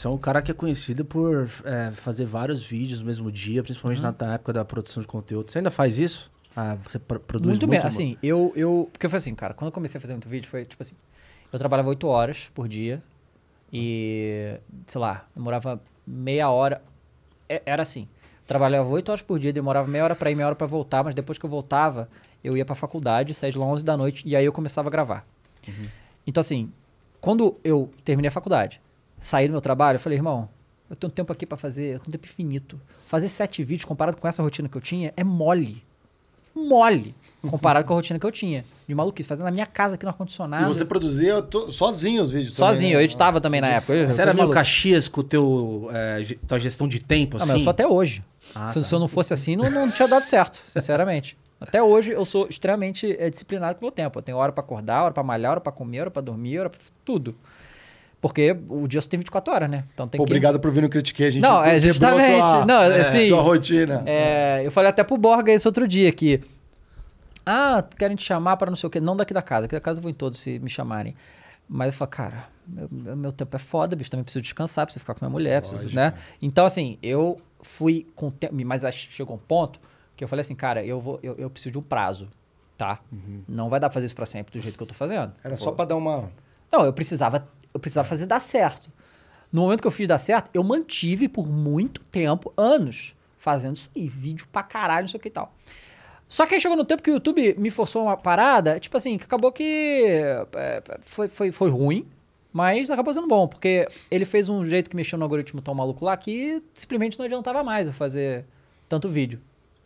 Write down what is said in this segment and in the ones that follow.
Você é um cara que é conhecido por é, fazer vários vídeos no mesmo dia, principalmente uhum. na época da produção de conteúdo. Você ainda faz isso? Ah, você produz muito? Muito bem, assim, eu, eu... Porque foi assim, cara, quando eu comecei a fazer muito vídeo, foi tipo assim... Eu trabalhava 8 horas por dia e, sei lá, demorava meia hora... É, era assim, trabalhava 8 horas por dia, demorava meia hora para ir, meia hora para voltar, mas depois que eu voltava, eu ia pra faculdade, saía de lá 11 da noite e aí eu começava a gravar. Uhum. Então, assim, quando eu terminei a faculdade sair do meu trabalho, eu falei, irmão, eu tenho tempo aqui para fazer, eu tenho tempo infinito. Fazer sete vídeos comparado com essa rotina que eu tinha é mole. Mole. Comparado com a rotina que eu tinha. De maluquice, fazendo na minha casa aqui no ar-condicionado. E você produzia sozinho os vídeos Sozinho, também, né? eu editava também na época. Eu, você eu era meio Caxias com teu, é, tua gestão de tempo, não, assim? Não, eu sou até hoje. Ah, se, tá. se, eu não fosse assim, não, não tinha dado certo, sinceramente. Até hoje eu sou extremamente é, disciplinado com o meu tempo. Eu tenho hora para acordar, hora para malhar, hora para comer, hora para dormir, hora pra tudo. Porque o dia só tem 24 horas, né? Então tem Obrigado que... por vir no Critiquei, a gente não, é, justamente, tua, não, é, assim, tua rotina. É, eu falei até pro Borga esse outro dia que... Ah, querem te chamar para não sei o quê. Não daqui da casa, daqui da casa eu vou em todos se me chamarem. Mas eu falo, cara, meu, meu tempo é foda, bicho, também preciso descansar, preciso ficar com minha mulher, Lógico. preciso, né? Então, assim, eu fui com tempo... Mas chegou um ponto que eu falei assim, cara, eu, vou, eu, eu preciso de um prazo, tá? Uhum. Não vai dar pra fazer isso pra sempre do jeito que eu tô fazendo. Era Pô. só pra dar uma... Não, eu precisava eu precisava fazer dar certo. No momento que eu fiz dar certo, eu mantive por muito tempo, anos, fazendo isso aí, vídeo pra caralho, não sei o que e tal. Só que aí chegou no tempo que o YouTube me forçou uma parada, tipo assim, que acabou que é, foi, foi, foi ruim, mas acabou sendo bom, porque ele fez um jeito que mexeu no algoritmo tão maluco lá que simplesmente não adiantava mais eu fazer tanto vídeo.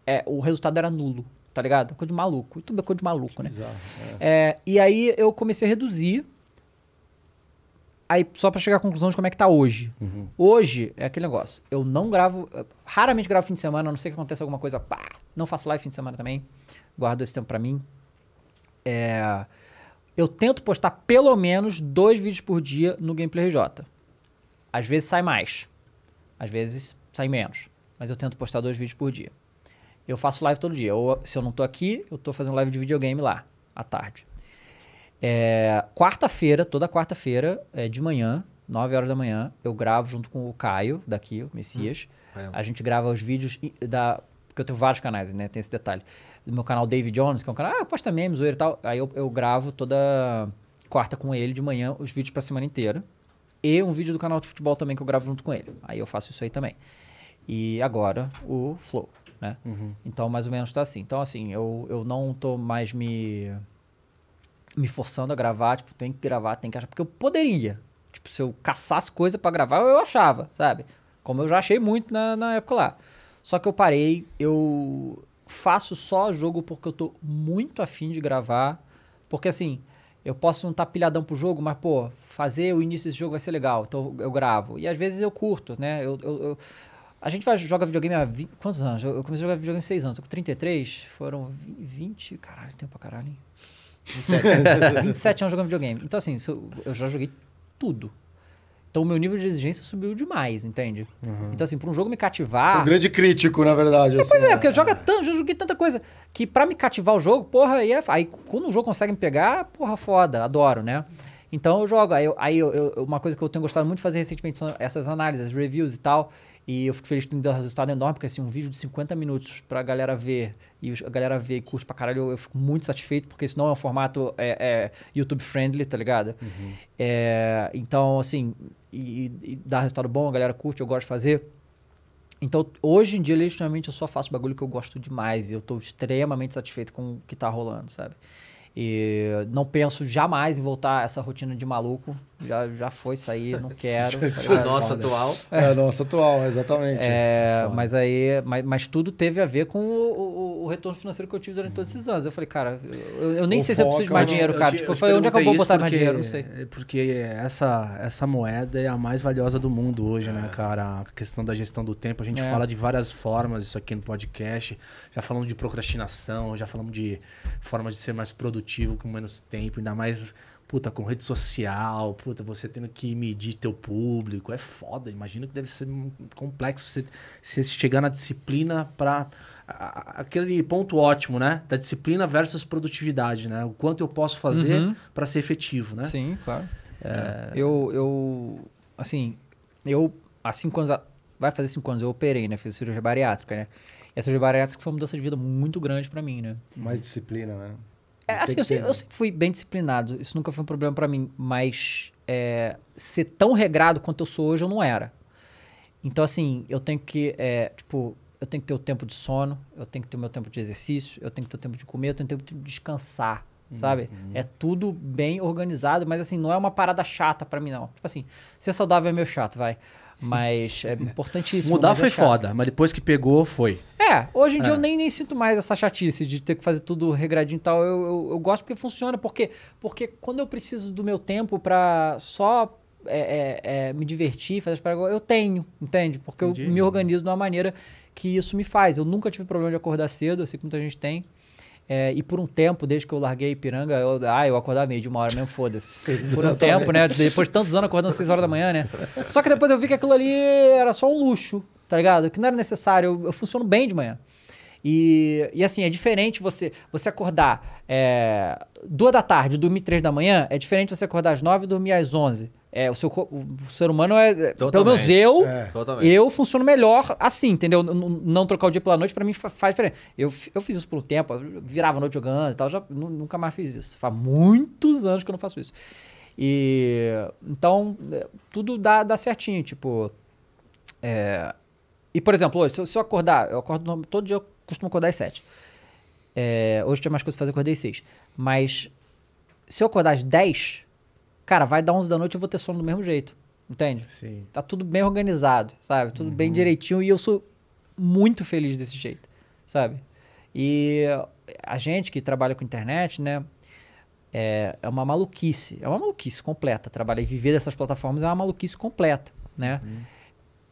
É, o resultado era nulo, tá ligado? Coisa de maluco. YouTube é coisa de maluco, né? Bizarro, é. É, e aí eu comecei a reduzir Aí, só para chegar à conclusão de como é que tá hoje. Uhum. Hoje é aquele negócio. Eu não gravo. Eu raramente gravo fim de semana, a não ser que aconteça alguma coisa. Pá, não faço live fim de semana também. Guardo esse tempo para mim. É, eu tento postar pelo menos dois vídeos por dia no Gameplay RJ. Às vezes sai mais. Às vezes sai menos. Mas eu tento postar dois vídeos por dia. Eu faço live todo dia. Ou se eu não tô aqui, eu tô fazendo live de videogame lá, à tarde. É, quarta-feira, toda quarta-feira, é, de manhã, 9 horas da manhã, eu gravo junto com o Caio, daqui, o Messias. Hum, é. A gente grava os vídeos da. Porque eu tenho vários canais, né? Tem esse detalhe. Do meu canal David Jones, que é um canal, ah, posta memes, ou e tal. Aí eu, eu gravo toda quarta com ele de manhã, os vídeos pra semana inteira. E um vídeo do canal de futebol também que eu gravo junto com ele. Aí eu faço isso aí também. E agora o Flow, né? Uhum. Então, mais ou menos tá assim. Então, assim, eu, eu não tô mais me me forçando a gravar, tipo, tem que gravar, tem que achar. Porque eu poderia. Tipo, se eu caçasse coisa para gravar, eu achava, sabe? Como eu já achei muito na, na época lá. Só que eu parei, eu faço só jogo porque eu tô muito afim de gravar. Porque assim, eu posso não estar tá pilhadão pro jogo, mas, pô, fazer o início desse jogo vai ser legal, então eu gravo. E às vezes eu curto, né? Eu, eu, eu... a gente vai, joga videogame há 20, quantos anos? Eu comecei a jogar videogame há 6 anos, tô com 33, foram 20, caralho, tempo pra caralho. Hein? 27. 27 anos jogando videogame. Então, assim, eu já joguei tudo. Então o meu nível de exigência subiu demais, entende? Uhum. Então, assim, pra um jogo me cativar. Foi é um grande crítico, na verdade. É, assim, pois é, é, porque eu joga tanto, já joguei tanta coisa. Que para me cativar o jogo, porra, aí, é... aí quando o jogo consegue me pegar, porra, foda, adoro, né? Então eu jogo. Aí, eu, aí eu, eu, uma coisa que eu tenho gostado muito de fazer recentemente são essas análises, reviews e tal. E eu fico feliz que tem deu um resultado enorme, porque assim, um vídeo de 50 minutos pra galera ver, e a galera ver e curte pra caralho, eu, eu fico muito satisfeito, porque senão é um formato é, é YouTube friendly, tá ligado? Uhum. É, então, assim, e, e, dá resultado bom, a galera curte, eu gosto de fazer. Então, hoje em dia, legitimamente, eu só faço bagulho que eu gosto demais. E eu tô extremamente satisfeito com o que tá rolando, sabe? E não penso jamais em voltar a essa rotina de maluco. Já, já foi sair, não quero. é a ah, nossa atual. É a nossa atual, exatamente. É, mas aí, mas, mas, tudo teve a ver com o, o o retorno financeiro que eu tive durante todos esses anos. Eu falei, cara, eu, eu nem o sei foco, se eu preciso de mais dinheiro, cara. Eu, tipo, eu falei, onde é que eu vou botar porque, mais dinheiro? Não sei. É porque essa, essa moeda é a mais valiosa do mundo hoje, né, é. né, cara? A questão da gestão do tempo, a gente é. fala de várias formas, isso aqui no podcast. Já falamos de procrastinação, já falamos de formas de ser mais produtivo com menos tempo, ainda mais puta, com rede social, puta, você tendo que medir teu público, é foda. Imagino que deve ser complexo você, você chegar na disciplina para aquele ponto ótimo, né? Da disciplina versus produtividade, né? O quanto eu posso fazer uhum. para ser efetivo, né? Sim, claro. É. é... Eu, eu, assim, eu há cinco anos, vai fazer cinco anos, eu operei, né? Fiz cirurgia bariátrica, né? E a cirurgia bariátrica foi uma mudança de vida muito grande para mim, né? Mais disciplina, né? É, assim, eu, sempre, eu né? sempre fui bem disciplinado. Isso nunca foi um problema para mim, mas é, ser tão regrado quanto eu sou hoje, eu não era. Então, assim, eu tenho que, é, tipo, eu tenho que ter o tempo de sono, eu tenho que ter o meu tempo de exercício, eu tenho que ter o tempo de comer, eu tenho que ter o tempo de descansar, uhum. sabe? É tudo bem organizado, mas assim, não é uma parada chata para mim, não. Tipo assim, ser saudável é meio chato, vai. Mas é importantíssimo. Mudar é foi foda, mas depois que pegou, foi. É, hoje em é. dia eu nem, nem sinto mais essa chatice de ter que fazer tudo regradinho e tal. Eu, eu, eu gosto porque funciona. Porque, porque quando eu preciso do meu tempo para só é, é, é, me divertir, fazer as paradas, eu tenho, entende? Porque Entendi. eu me organizo de uma maneira que isso me faz. Eu nunca tive problema de acordar cedo, assim sei que muita gente tem. É, e por um tempo, desde que eu larguei Ipiranga, eu, ah, eu acordava meio de uma hora mesmo, foda-se. Por um tempo, né? Depois de tantos anos acordando às 6 horas da manhã, né? Só que depois eu vi que aquilo ali era só um luxo, tá ligado? Que não era necessário, eu, eu funciono bem de manhã. E, e assim, é diferente você, você acordar é, duas da tarde e dormir três da manhã, é diferente você acordar às nove e dormir às onze é, o, seu, o ser humano é. Totalmente. É, pelo menos eu. É. Eu funciono melhor assim, entendeu? Não, não trocar o dia pela noite, para mim faz diferença. Eu, eu fiz isso por um tempo, virava noite jogando e tal, já nunca mais fiz isso. Faz muitos anos que eu não faço isso. E. Então, é, tudo dá, dá certinho, tipo. É, e, por exemplo, hoje, se eu, se eu acordar, eu acordo todo dia, eu costumo acordar às sete É, hoje tinha mais coisa pra fazer, acordei às seis Mas, se eu acordar às dez cara, vai dar 11 da noite eu vou ter sono do mesmo jeito. Entende? Sim. Tá tudo bem organizado, sabe? Tudo uhum. bem direitinho e eu sou muito feliz desse jeito, sabe? E a gente que trabalha com internet, né? É, é, uma maluquice. É uma maluquice completa. Trabalhar e viver dessas plataformas é uma maluquice completa, né? Uhum.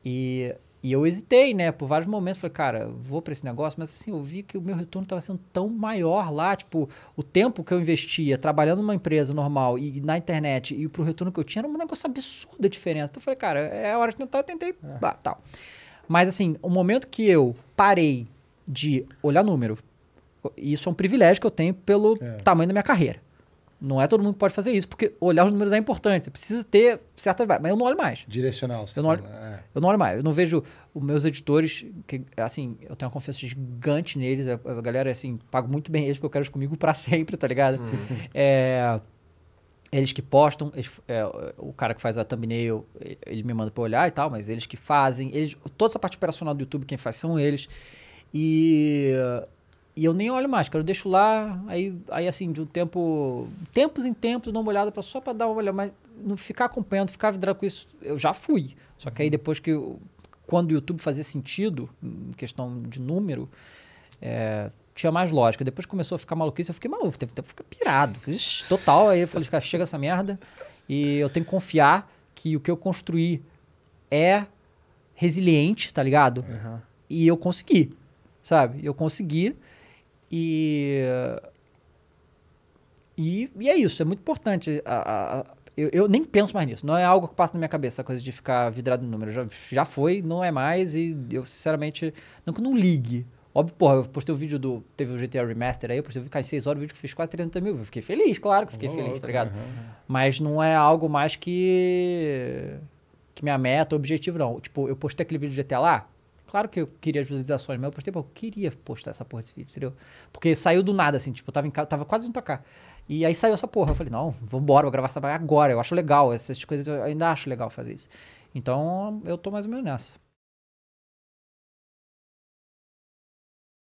E e eu hesitei, né? Por vários momentos, falei, cara, vou para esse negócio, mas assim, eu vi que o meu retorno estava sendo tão maior lá, tipo, o tempo que eu investia trabalhando numa empresa normal e, e na internet e pro retorno que eu tinha era um negócio absurdo a diferença. Então eu falei, cara, é a hora de tentar, eu tentei, é. bah, tal. Mas assim, o momento que eu parei de olhar número, isso é um privilégio que eu tenho pelo é. tamanho da minha carreira. Não é todo mundo que pode fazer isso, porque olhar os números é importante. Você precisa ter certas. Mas eu não olho mais. Direcional, você eu não olho, é. eu não olho mais. Eu não vejo os meus editores, que, assim, eu tenho uma confiança gigante neles. A, galera, assim, pago muito bem eles, porque eu quero eles comigo para sempre, tá ligado? Uhum. É, eles que postam, eles, é, o cara que faz a thumbnail, ele me manda para olhar e tal, mas eles que fazem. Eles, toda essa parte operacional do YouTube, quem faz são eles. E e eu nem olho mais, cara. Eu deixo lá, aí, aí assim, de um tempo. Tempos em tempos eu dou uma olhada pra, só pra dar uma olhada, mas não ficar acompanhando, ficar vidrado com isso, eu já fui. Só que aí uhum. depois que. Eu, quando o YouTube fazia sentido, em questão de número, é, tinha mais lógica. Depois começou a ficar maluquice, eu fiquei maluco, teve tempo ficar pirado. Ixi, total. Aí eu falei, cara, chega essa merda. E eu tenho que confiar que o que eu construí é resiliente, tá ligado? Uhum. E eu consegui, sabe? Eu consegui. E, e, e é isso, é muito importante. A, a, eu, eu, nem penso mais nisso. Não é algo que passa na minha cabeça, a coisa de ficar vidrado no número. Já, já foi, não é mais. E eu, sinceramente, não que não ligue. Óbvio, porra, eu postei o um vídeo do. Teve o GTA Remaster aí, eu postei o um vídeo, cara, em 6 horas, o vídeo que com quase 30 mil. Eu fiquei feliz, claro que fiquei feliz, tá ligado? Uhum. Mas não é algo mais que. que minha meta, objetivo, não. Tipo, eu postei aquele vídeo do GTA lá, Claro que eu queria visualizações, mas eu postei, eu queria postar essa porra desse vídeo, entendeu? Porque saiu do nada, assim, tipo, eu tava, em casa, tava quase indo pra cá. E aí saiu essa porra. Eu falei, não, vambora, vou gravar essa agora. Eu acho legal, essas coisas, eu ainda acho legal fazer isso. Então eu tô mais ou menos nessa.